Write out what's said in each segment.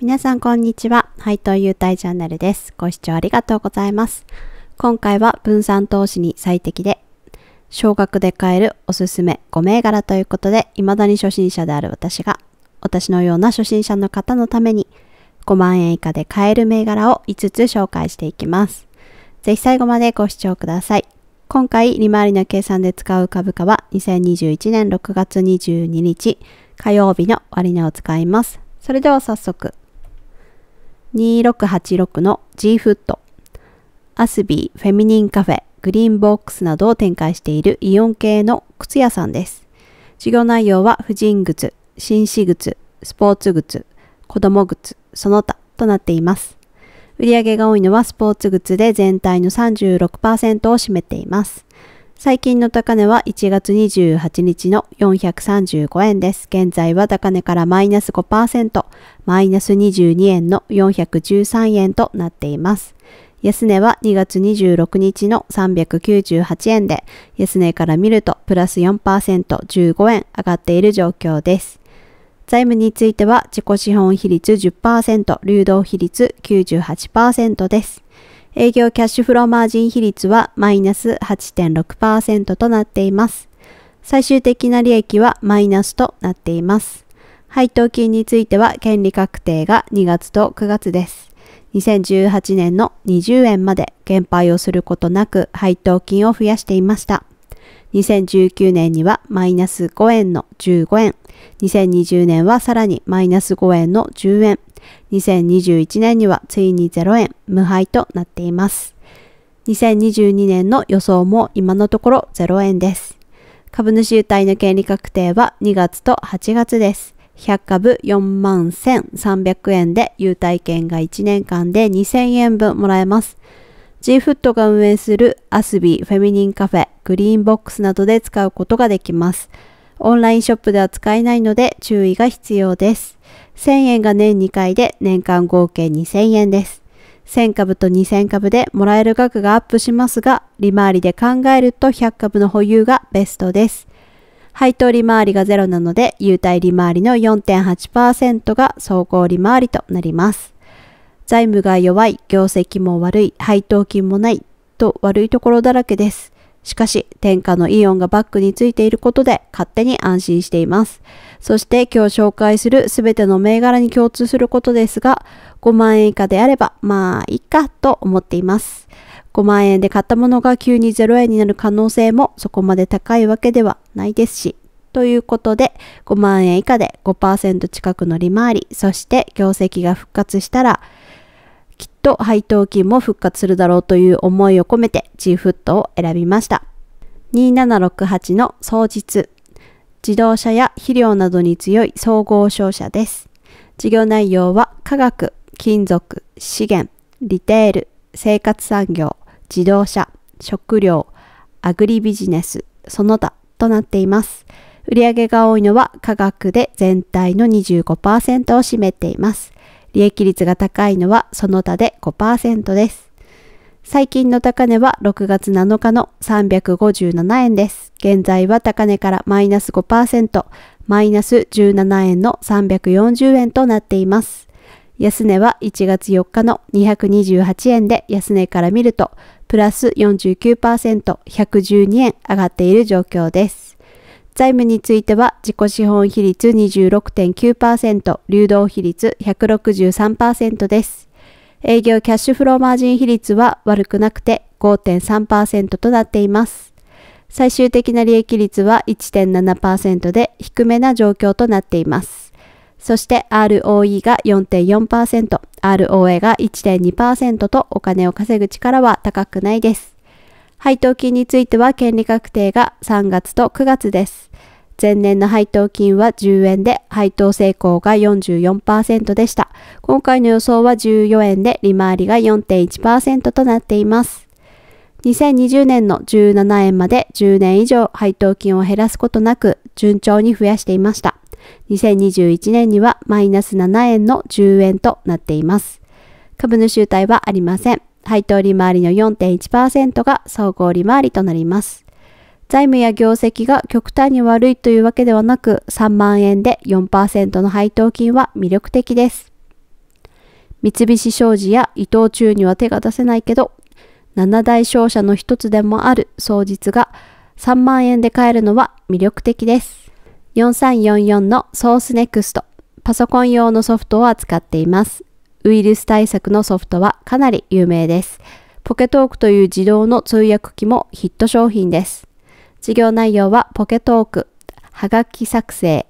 皆さんこんにちは。配当優待チャンネルです。ご視聴ありがとうございます。今回は分散投資に最適で、少額で買えるおすすめ5銘柄ということで、未だに初心者である私が、私のような初心者の方のために、5万円以下で買える銘柄を5つ紹介していきます。ぜひ最後までご視聴ください。今回、利回りの計算で使う株価は、2021年6月22日火曜日の割値を使います。それでは早速、2686の G フット、アスビーフェミニンカフェ、グリーンボックスなどを展開しているイオン系の靴屋さんです。授業内容は婦人靴、紳士靴、スポーツ靴、子供靴、その他となっています。売上が多いのはスポーツ靴で全体の36%を占めています。最近の高値は1月28日の435円です。現在は高値からマイナス5%、マイナス22円の413円となっています。安値は2月26日の398円で、安値から見るとプラス 4%15 円上がっている状況です。財務については自己資本比率10%、流動比率98%です。営業キャッシュフローマージン比率はマイナス8.6%となっています。最終的な利益はマイナスとなっています。配当金については権利確定が2月と9月です。2018年の20円まで減配をすることなく配当金を増やしていました。2019年にはマイナス5円の15円、2020年はさらにマイナス5円の10円、2021年にはついに0円無敗となっています。2022年の予想も今のところ0円です。株主優待の権利確定は2月と8月です。100株4万1300円で優待券が1年間で2000円分もらえます。g フットが運営するアスビーフェミニンカフェ、グリーンボックスなどで使うことができます。オンラインショップでは使えないので注意が必要です。1000円が年2回で年間合計2000円です。1000株と2000株でもらえる額がアップしますが、利回りで考えると100株の保有がベストです。配当利回りがゼロなので、優待利回りの4.8%が総合利回りとなります。財務が弱い、業績も悪い、配当金もないと悪いところだらけです。しかし、天下のイオンがバッグについていることで勝手に安心しています。そして今日紹介する全ての銘柄に共通することですが、5万円以下であれば、まあ、いいかと思っています。5万円で買ったものが急に0円になる可能性もそこまで高いわけではないですし、ということで5万円以下で5%近くの利回り、そして業績が復活したらと配当金も復活するだろうという思いを込めて G フットを選びました。2768の総実。自動車や肥料などに強い総合商社です。事業内容は化学、金属、資源、リテール、生活産業、自動車、食料、アグリビジネス、その他となっています。売上が多いのは化学で全体の25%を占めています。利益率が高いのはその他で5%です。最近の高値は6月7日の357円です。現在は高値からマイナス5%、マイナス17円の340円となっています。安値は1月4日の228円で安値から見ると、プラス49%、112円上がっている状況です。財務については自己資本比率26.9%、流動比率163%です。営業キャッシュフローマージン比率は悪くなくて5.3%となっています。最終的な利益率は1.7%で低めな状況となっています。そして ROE が4.4%、ROA が1.2%とお金を稼ぐ力は高くないです。配当金については権利確定が3月と9月です。前年の配当金は10円で配当成功が44%でした。今回の予想は14円で利回りが4.1%となっています。2020年の17円まで10年以上配当金を減らすことなく順調に増やしていました。2021年にはマイナス7円の10円となっています。株主優待はありません。配当利回りの4.1%が総合利回りとなります。財務や業績が極端に悪いというわけではなく、3万円で4%の配当金は魅力的です。三菱商事や伊藤忠には手が出せないけど、7大商社の一つでもある双日が3万円で買えるのは魅力的です。4344のソースネクスト。パソコン用のソフトを扱っています。ウイルス対策のソフトはかなり有名です。ポケトークという自動の通訳機もヒット商品です。授業内容はポケトーク、はがき作成、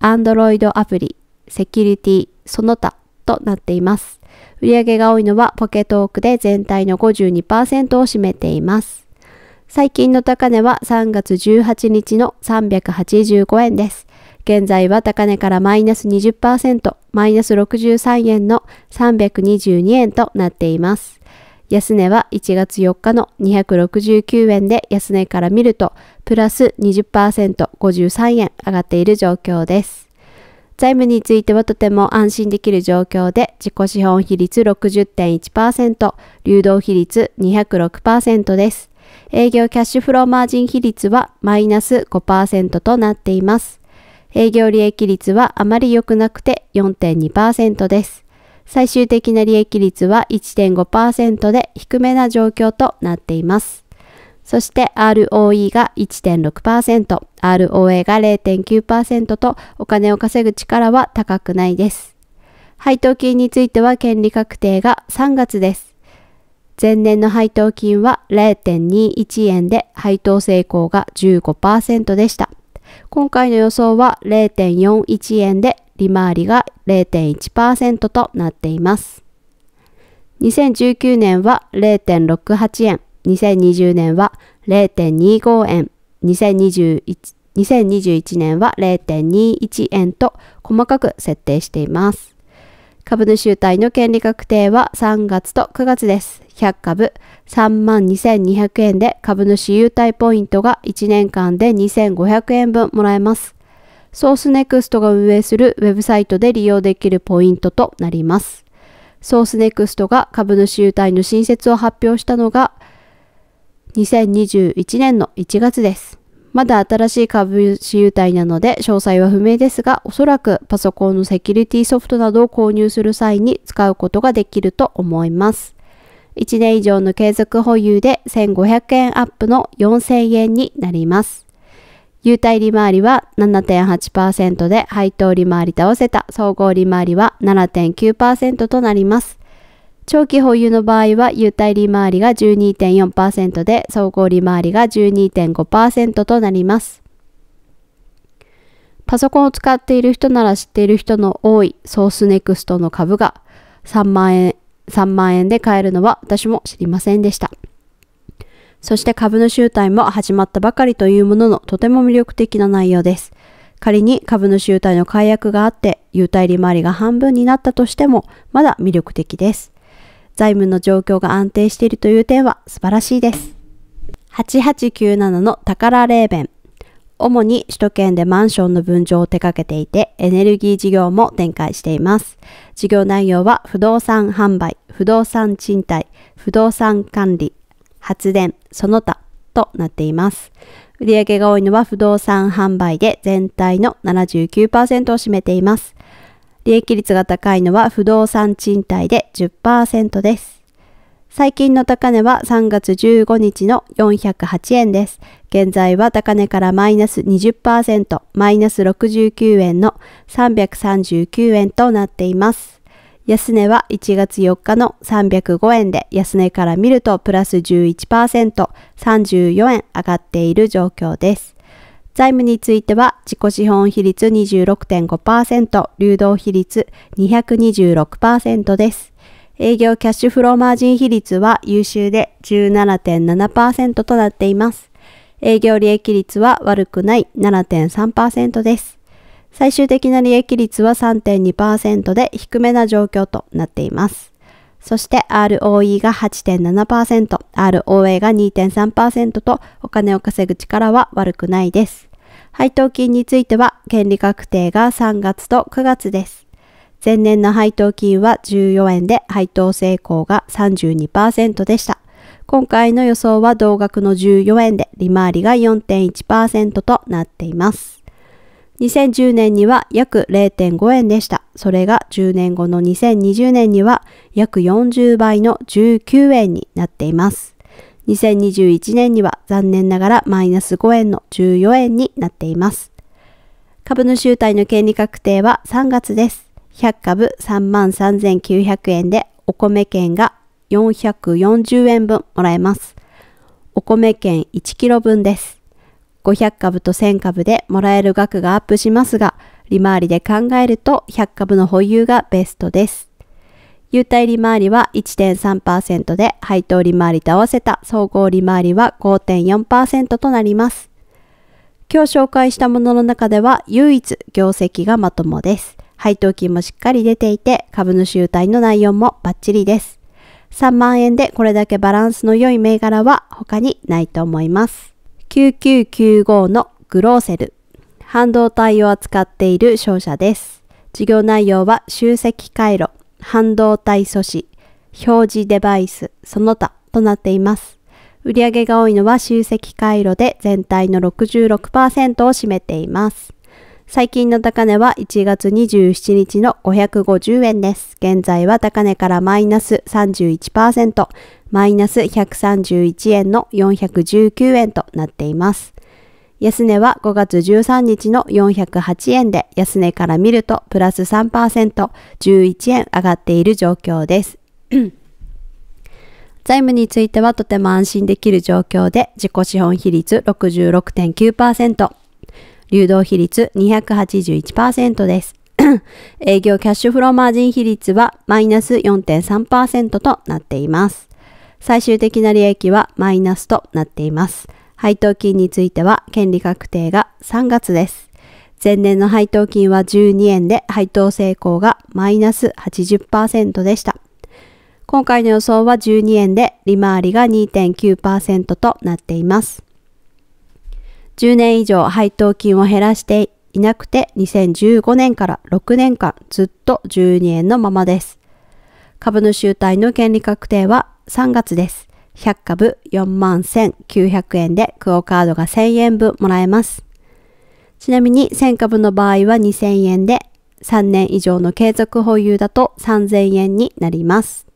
アンドロイドアプリ、セキュリティ、その他となっています。売上が多いのはポケトークで全体の52%を占めています。最近の高値は3月18日の385円です。現在は高値からマイナス20%、マイナス63円の322円となっています。安値は1月4日の269円で安値から見るとプラス 20%53 円上がっている状況です。財務についてはとても安心できる状況で自己資本比率60.1%、流動比率206%です。営業キャッシュフローマージン比率はマイナス5%となっています。営業利益率はあまり良くなくて4.2%です。最終的な利益率は1.5%で低めな状況となっています。そして ROE が1.6%、ROA が0.9%とお金を稼ぐ力は高くないです。配当金については権利確定が3月です。前年の配当金は0.21円で配当成功が15%でした。今回の予想は0.41円で利回りが0.1%となっています。2019年は0.68円、2020年は0.25円、2021, 2021年は0.21円と細かく設定しています。株主優待の権利確定は3月と9月です。100株32,200円で株主優待ポイントが1年間で2,500円分もらえます。ソースネクストが運営するウェブサイトで利用できるポイントとなります。ソースネクストが株主優待の新設を発表したのが2021年の1月です。まだ新しい株主優待なので詳細は不明ですが、おそらくパソコンのセキュリティソフトなどを購入する際に使うことができると思います。1年以上の継続保有で1500円アップの4000円になります。優待利回りは7.8%で配当利回りと合わせた総合利回りは7.9%となります。長期保有の場合は優待利回りが12.4%で総合利回りが12.5%となります。パソコンを使っている人なら知っている人の多いソースネクストの株が3万円、3万円で買えるのは私も知りませんでした。そして株の集体も始まったばかりというもののとても魅力的な内容です。仮に株の集体の解約があって優待利回りが半分になったとしてもまだ魅力的です。財務の状況が安定しているという点は素晴らしいです。8897の宝レーベン。主に首都圏でマンションの分譲を手掛けていて、エネルギー事業も展開しています。事業内容は不動産販売、不動産賃貸、不動産管理、発電、その他となっています。売上が多いのは不動産販売で全体の79%を占めています。利益率が高いのは不動産賃貸で10%です。最近の高値は3月15日の408円です。現在は高値からマイナス20%、マイナス69円の339円となっています。安値は1月4日の305円で安値から見るとプラス11%、34円上がっている状況です。財務については自己資本比率26.5%、流動比率226%です。営業キャッシュフローマージン比率は優秀で17.7%となっています。営業利益率は悪くない7.3%です。最終的な利益率は3.2%で低めな状況となっています。そして ROE が8.7%、ROA が2.3%とお金を稼ぐ力は悪くないです。配当金については、権利確定が3月と9月です。前年の配当金は14円で配当成功が32%でした。今回の予想は同額の14円で利回りが4.1%となっています。2010年には約0.5円でした。それが10年後の2020年には約40倍の19円になっています。2021年には残念ながらマイナス5円の14円になっています。株主優待の権利確定は3月です。100株33,900円でお米券が440円分もらえます。お米券 1kg 分です。500株と1000株でもらえる額がアップしますが、利回りで考えると100株の保有がベストです。優待利回りは1.3%で、配当利回りと合わせた総合利回りは5.4%となります。今日紹介したものの中では唯一業績がまともです。配当金もしっかり出ていて、株主優待の内容もバッチリです。3万円でこれだけバランスの良い銘柄は他にないと思います。9995のグローセル。半導体を扱っている商社です。事業内容は集積回路、半導体素子、表示デバイス、その他となっています。売上が多いのは集積回路で全体の66%を占めています。最近の高値は1月27日の550円です。現在は高値からマイナス31%、マイナス131円の419円となっています。安値は5月13日の408円で安値から見るとプラス3%、11円上がっている状況です。財務についてはとても安心できる状況で自己資本比率66.9%、流動比率281%です。営業キャッシュフローマージン比率はマイナス4.3%となっています。最終的な利益はマイナスとなっています。配当金については権利確定が3月です。前年の配当金は12円で配当成功がマイナス80%でした。今回の予想は12円で利回りが2.9%となっています。10年以上配当金を減らしていなくて2015年から6年間ずっと12円のままです。株主優待の権利確定は3月です。100株4万1900円でクオカードが1000円分もらえます。ちなみに1000株の場合は2000円で、3年以上の継続保有だと3000円になります。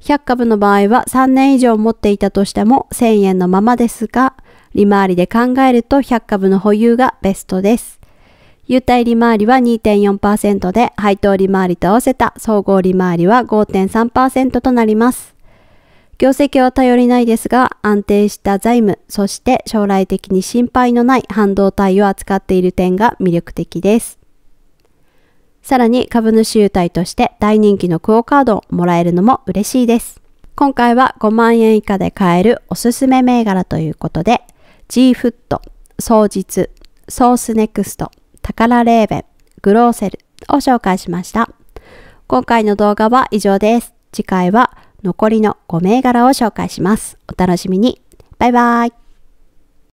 100株の場合は3年以上持っていたとしても1000円のままですが、利回りで考えると100株の保有がベストです。優待利回りは2.4%で、配当利回りと合わせた総合利回りは5.3%となります。業績は頼りないですが、安定した財務、そして将来的に心配のない半導体を扱っている点が魅力的です。さらに株主優待として大人気のクオカードをもらえるのも嬉しいです。今回は5万円以下で買えるおすすめ銘柄ということで、G フット、総実、ソースネクスト、タカラレーベン、グローセルを紹介しました。今回の動画は以上です。次回は残りの5銘柄を紹介します。お楽しみに。バイバイ。